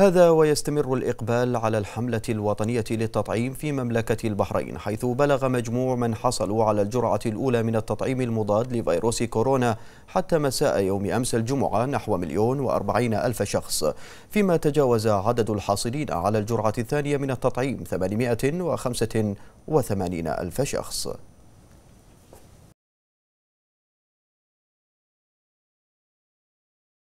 هذا ويستمر الإقبال على الحملة الوطنية للتطعيم في مملكة البحرين حيث بلغ مجموع من حصلوا على الجرعة الأولى من التطعيم المضاد لفيروس كورونا حتى مساء يوم أمس الجمعة نحو مليون وأربعين ألف شخص فيما تجاوز عدد الحاصلين على الجرعة الثانية من التطعيم 885 ألف شخص